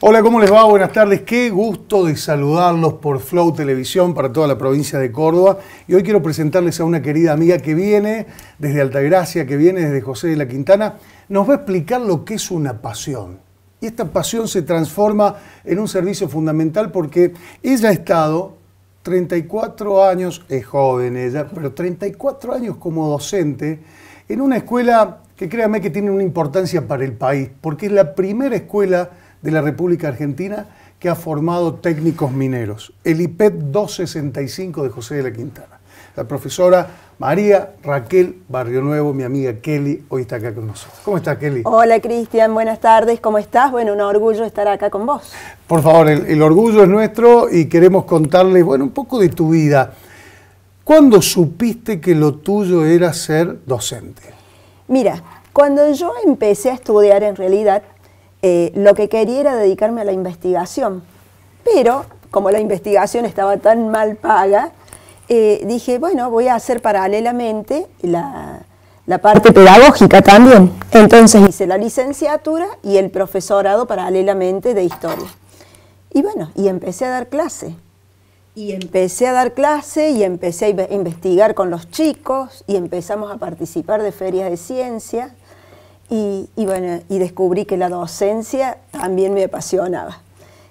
Hola, ¿cómo les va? Buenas tardes. Qué gusto de saludarlos por Flow Televisión para toda la provincia de Córdoba. Y hoy quiero presentarles a una querida amiga que viene desde Altagracia, que viene desde José de la Quintana. Nos va a explicar lo que es una pasión. Y esta pasión se transforma en un servicio fundamental porque ella ha estado 34 años, es joven ella, pero 34 años como docente en una escuela que créanme que tiene una importancia para el país, porque es la primera escuela de la República Argentina que ha formado técnicos mineros, el IPET 265 de José de la Quintana. La profesora María Raquel Barrio Nuevo, mi amiga Kelly, hoy está acá con nosotros. ¿Cómo está Kelly? Hola Cristian, buenas tardes, ¿cómo estás? Bueno, un orgullo estar acá con vos. Por favor, el, el orgullo es nuestro y queremos contarles, bueno, un poco de tu vida. ¿Cuándo supiste que lo tuyo era ser docente? Mira, cuando yo empecé a estudiar en realidad, eh, lo que quería era dedicarme a la investigación, pero como la investigación estaba tan mal paga, eh, dije, bueno, voy a hacer paralelamente la, parte pedagógica también. Entonces hice la licenciatura y el profesorado paralelamente de historia. Y bueno, y empecé a dar clase. Y empecé a dar clase y empecé a investigar con los chicos y empezamos a participar de ferias de ciencia. Y, bueno, y descubrí que la docencia también me apasionaba.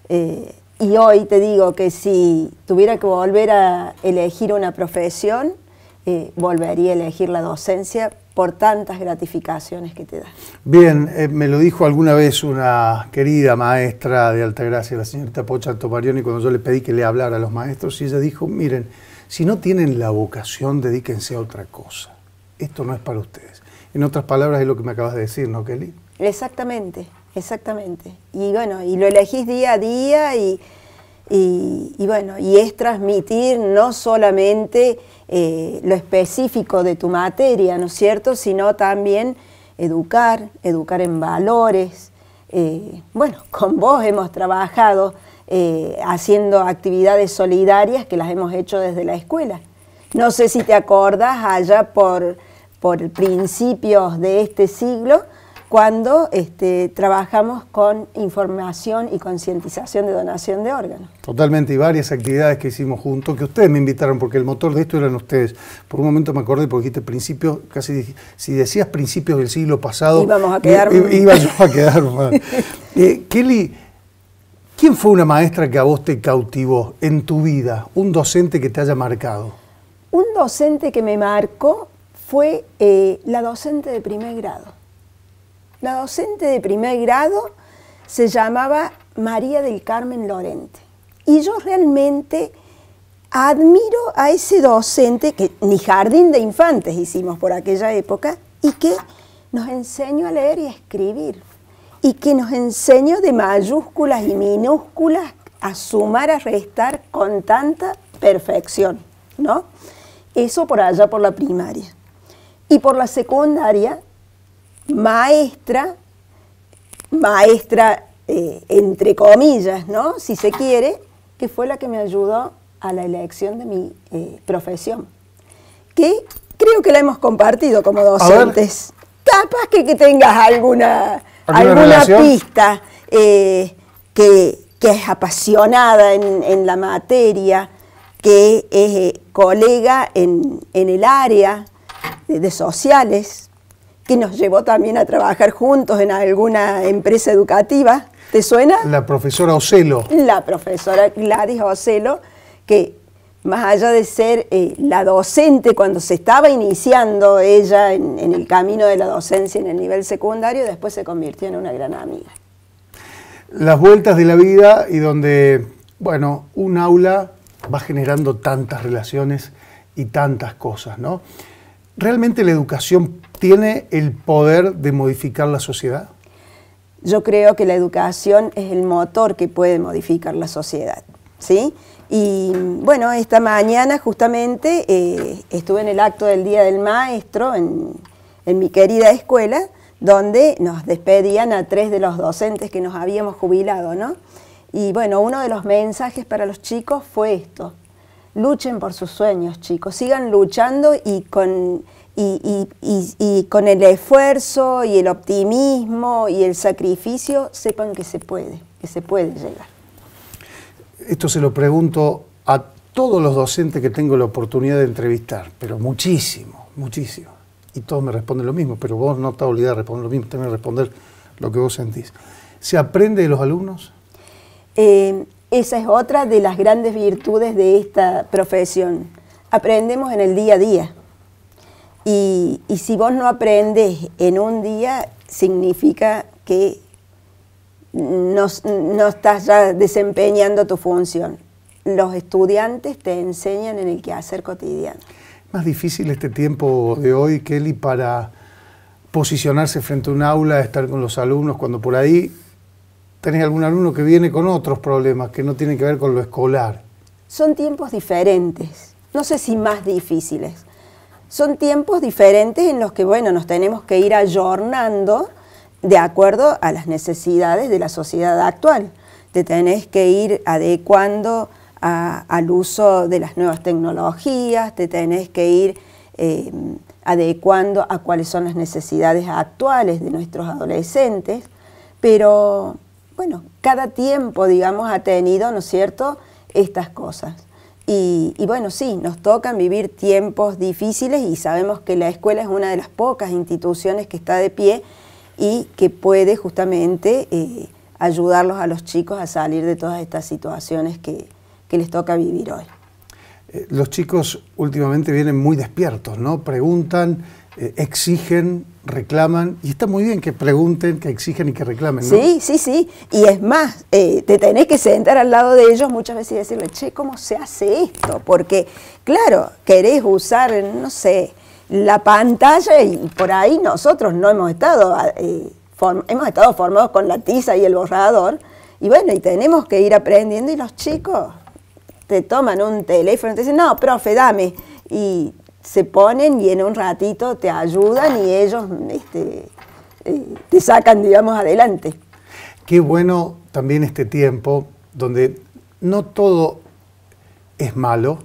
Eh, y hoy te digo que si tuviera que volver a elegir una profesión, eh, volvería a elegir la docencia por tantas gratificaciones que te da. Bien, eh, me lo dijo alguna vez una querida maestra de Alta Gracia, la señorita Pocha Tomarioni, cuando yo le pedí que le hablara a los maestros, y ella dijo, miren, si no tienen la vocación, dedíquense a otra cosa. Esto no es para ustedes. En otras palabras es lo que me acabas de decir, ¿no, Kelly? Exactamente, exactamente. Y bueno, y lo elegís día a día y, y, bueno, y es transmitir no solamente eh, lo específico de tu materia, ¿no es cierto?, sino también educar, educar en valores. Eh, bueno, con vos hemos trabajado eh, haciendo actividades solidarias que las hemos hecho desde la escuela. No sé si te acordás allá por por principios de este siglo, cuando este, trabajamos con información y concientización de donación de órganos. Totalmente, y varias actividades que hicimos juntos, que ustedes me invitaron, porque el motor de esto eran ustedes. Por un momento me acordé, porque dijiste principios, casi si decías principios del siglo pasado... Íbamos a quedar mal. Iba a quedar eh, Kelly, ¿quién fue una maestra que a vos te cautivó en tu vida? Un docente que te haya marcado. Un docente que me marcó fue eh, la docente de primer grado. La docente de primer grado se llamaba María del Carmen Lorente. Y yo realmente admiro a ese docente, que ni jardín de infantes hicimos por aquella época, y que nos enseñó a leer y escribir, y que nos enseñó de mayúsculas y minúsculas a sumar, a restar con tanta perfección, ¿no? Eso por allá por la primaria y por la secundaria, maestra, maestra eh, entre comillas, ¿no? Si se quiere, que fue la que me ayudó a la elección de mi eh, profesión, que creo que la hemos compartido como docentes. Capaz que, tengas alguna, alguna, pista eh, que, es apasionada en, la materia, que es colega en, en el área, de sociales, que nos llevó también a trabajar juntos en alguna empresa educativa. ¿Te suena? La profesora Ocelo. La profesora Gladys Ocelo, que más allá de ser eh, la docente, cuando se estaba iniciando ella en, el camino de la docencia en el nivel secundario, después se convirtió en una gran amiga. Las vueltas de la vida y donde, bueno, un aula va generando tantas relaciones y tantas cosas, ¿no? ¿Realmente la educación tiene el poder de modificar la sociedad? Yo creo que la educación es el motor que puede modificar la sociedad, ¿sí? Y bueno, esta mañana justamente eh, estuve en el acto del Día del Maestro en, en mi querida escuela, donde nos despedían a tres de los docentes que nos habíamos jubilado, ¿no? Y bueno, uno de los mensajes para los chicos fue esto, Luchen por sus sueños, chicos. Sigan luchando y con, y, con el esfuerzo y el optimismo y el sacrificio, sepan que se puede, que se puede llegar. Esto se lo pregunto a todos los docentes que tengo la oportunidad de entrevistar, pero muchísimo, muchísimo. Y todos me responden lo mismo, pero vos no te obligado a responder lo mismo, tenés que responder lo que vos sentís. ¿Se aprende de los alumnos? Eh, esa es otra de las grandes virtudes de esta profesión. Aprendemos en el día a día. Y, si vos no aprendes en un día, significa que no, no estás ya desempeñando tu función. Los estudiantes te enseñan en el quehacer cotidiano. Más difícil este tiempo de hoy, Kelly, para posicionarse frente a un aula, estar con los alumnos, cuando por ahí tenés algún alumno que viene con otros problemas que no tienen que ver con lo escolar. Son tiempos diferentes, no sé si más difíciles. Son tiempos diferentes en los que, bueno, nos tenemos que ir ayornando de acuerdo a las necesidades de la sociedad actual. Te tenés que ir adecuando al uso de las nuevas tecnologías, te tenés que ir eh, adecuando a cuáles son las necesidades actuales de nuestros adolescentes, pero bueno, cada tiempo, digamos, ha tenido, ¿no es cierto?, estas cosas. Y, bueno, sí, nos tocan vivir tiempos difíciles y sabemos que la escuela es una de las pocas instituciones que está de pie y que puede justamente eh, ayudarlos a los chicos a salir de todas estas situaciones que les toca vivir hoy. Eh, los chicos últimamente vienen muy despiertos, ¿no? Preguntan, eh, exigen, reclaman, y está muy bien que pregunten, que exigen y que reclamen, ¿no? Sí, sí, sí, y es más, eh, te tenés que sentar al lado de ellos muchas veces y decirle, che, ¿cómo se hace esto? Porque, claro, querés usar, no sé, la pantalla y por ahí nosotros no hemos estado, hemos estado formados con la tiza y el borrador, y bueno, y tenemos que ir aprendiendo y los chicos te toman un teléfono, te dicen, no, profe, dame. Y se ponen y en un ratito te ayudan y ellos este, eh, te sacan, digamos, adelante. Qué bueno también este tiempo donde no todo es malo.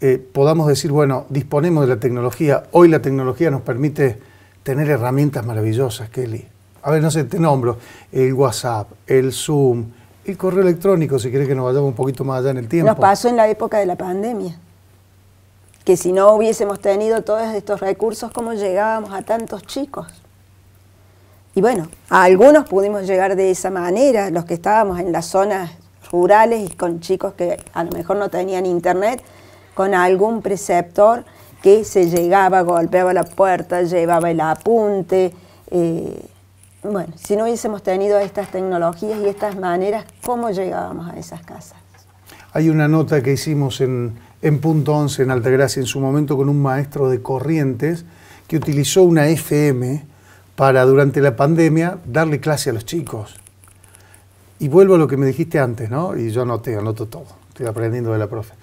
Eh, podamos decir, bueno, disponemos de la tecnología. Hoy la tecnología nos permite tener herramientas maravillosas, Kelly. A ver, no sé, te nombro. El WhatsApp, el Zoom, el correo electrónico, si quiere que nos vayamos un poquito más allá en el tiempo. Nos pasó en la época de la pandemia. Que si no hubiésemos tenido todos estos recursos, ¿cómo llegábamos a tantos chicos? Y bueno, a algunos pudimos llegar de esa manera, los que estábamos en las zonas rurales y con chicos que a lo mejor no tenían internet, con algún preceptor que se llegaba, golpeaba la puerta, llevaba el apunte, eh, bueno, si no hubiésemos tenido estas tecnologías y estas maneras, ¿cómo llegábamos a esas casas? Hay una nota que hicimos en, en Punto 11, en Altagracia, en su momento con un maestro de Corrientes que utilizó una FM para, durante la pandemia, darle clase a los chicos. Y vuelvo a lo que me dijiste antes, ¿no? Y yo anoté, anoto todo. Estoy aprendiendo de la profe.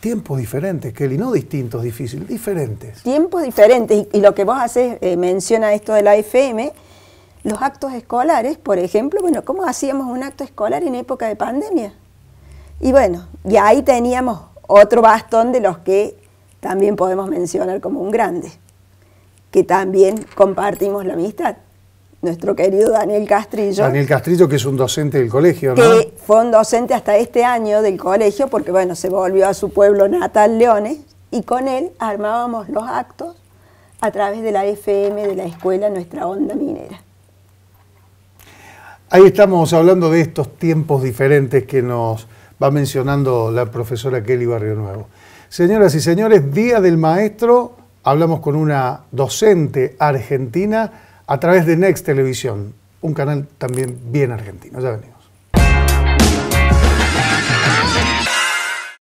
Tiempos diferentes, Kelly, no distintos, difíciles, diferentes. Tiempos diferentes. Y, lo que vos haces, eh, menciona esto de la FM, los actos escolares, por ejemplo, bueno, ¿cómo hacíamos un acto escolar en época de pandemia? Y bueno, y ahí teníamos otro bastón de los que también podemos mencionar como un grande, que también compartimos la amistad. Nuestro querido Daniel Castrillo. Daniel Castrillo, que es un docente del colegio, ¿no? Que fue un docente hasta este año del colegio, porque bueno, se volvió a su pueblo natal, Leones, y con él armábamos los actos a través de la FM de la escuela Nuestra Onda Minera. Ahí estamos hablando de estos tiempos diferentes que nos va mencionando la profesora Kelly Barrio Nuevo. Señoras y señores, Día del Maestro, hablamos con una docente argentina a través de Next Televisión, un canal también bien argentino. Ya venimos.